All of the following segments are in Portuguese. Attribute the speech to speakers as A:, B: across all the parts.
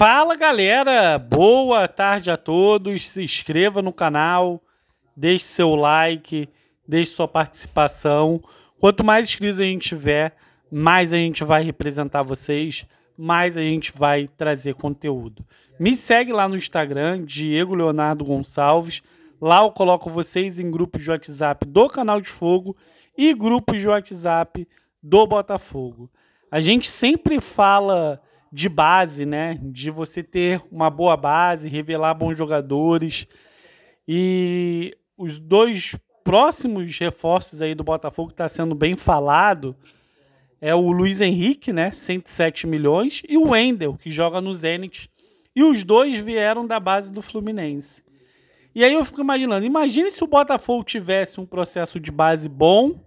A: Fala galera, boa tarde a todos. Se inscreva no canal, deixe seu like, deixe sua participação. Quanto mais inscritos a gente tiver, mais a gente vai representar vocês, mais a gente vai trazer conteúdo. Me segue lá no Instagram, Diego Leonardo Gonçalves. Lá eu coloco vocês em grupos de WhatsApp do Canal de Fogo e grupos de WhatsApp do Botafogo. A gente sempre fala de base, né? De você ter uma boa base, revelar bons jogadores. E os dois próximos reforços aí do Botafogo que está sendo bem falado é o Luiz Henrique, né? 107 milhões, e o Wendel, que joga no Zenit. E os dois vieram da base do Fluminense. E aí eu fico imaginando, imagine se o Botafogo tivesse um processo de base bom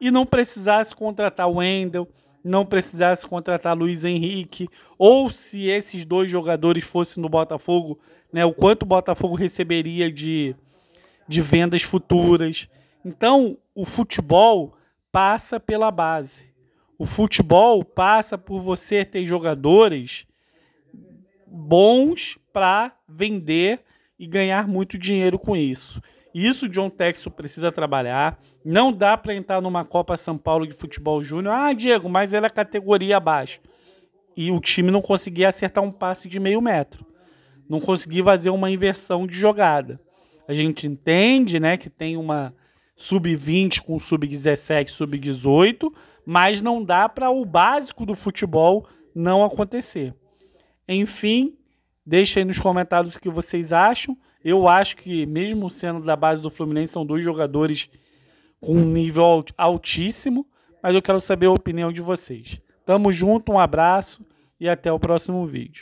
A: e não precisasse contratar o Wendel, não precisasse contratar Luiz Henrique, ou se esses dois jogadores fossem no Botafogo, né, o quanto o Botafogo receberia de, de vendas futuras. Então, o futebol passa pela base. O futebol passa por você ter jogadores bons para vender e ganhar muito dinheiro com isso. Isso o John Texel precisa trabalhar. Não dá para entrar numa Copa São Paulo de futebol júnior. Ah, Diego, mas era é categoria abaixo. E o time não conseguia acertar um passe de meio metro. Não conseguia fazer uma inversão de jogada. A gente entende, né, que tem uma sub-20 com sub-17, sub-18, mas não dá para o básico do futebol não acontecer. Enfim, deixa aí nos comentários o que vocês acham. Eu acho que, mesmo sendo da base do Fluminense, são dois jogadores com um nível altíssimo, mas eu quero saber a opinião de vocês. Tamo junto, um abraço e até o próximo vídeo.